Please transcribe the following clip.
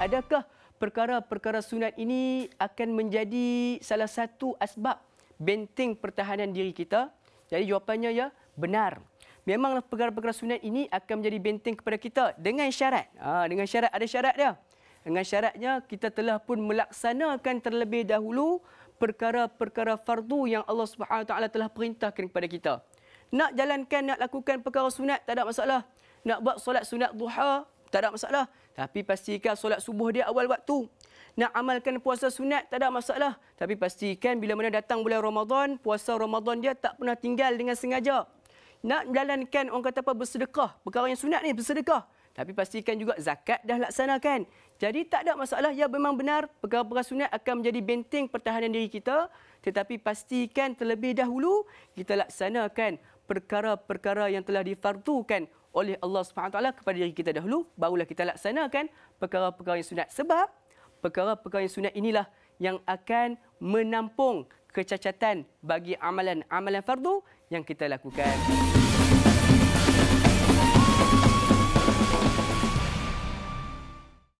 Adakah perkara-perkara sunat ini akan menjadi salah satu asbab benteng pertahanan diri kita? Jadi jawapannya ya, benar. Memanglah perkara-perkara sunat ini akan menjadi benteng kepada kita dengan syarat. Ha, dengan syarat, ada syarat dia. Dengan syaratnya, kita telah pun melaksanakan terlebih dahulu perkara-perkara fardu yang Allah SWT telah perintahkan kepada kita. Nak jalankan, nak lakukan perkara sunat, tak ada masalah. Nak buat solat sunat duha, tak ada masalah. Tapi pastikan solat subuh dia awal waktu. Nak amalkan puasa sunat, tak ada masalah. Tapi pastikan bila mana datang bulan Ramadan, puasa Ramadan dia tak pernah tinggal dengan sengaja. Nak jalankan orang kata apa, bersedekah. Perkara yang sunat ni, bersedekah. Tapi pastikan juga zakat dah laksanakan. Jadi tak ada masalah, ya memang benar. Perkara-perkara sunat akan menjadi benteng pertahanan diri kita. Tetapi pastikan terlebih dahulu kita laksanakan perkara-perkara yang telah difardukan oleh Allah SWT kepada diri kita dahulu, barulah kita laksanakan perkara-perkara yang sunat. Sebab perkara-perkara yang sunat inilah yang akan menampung kecacatan bagi amalan-amalan fardu yang kita lakukan.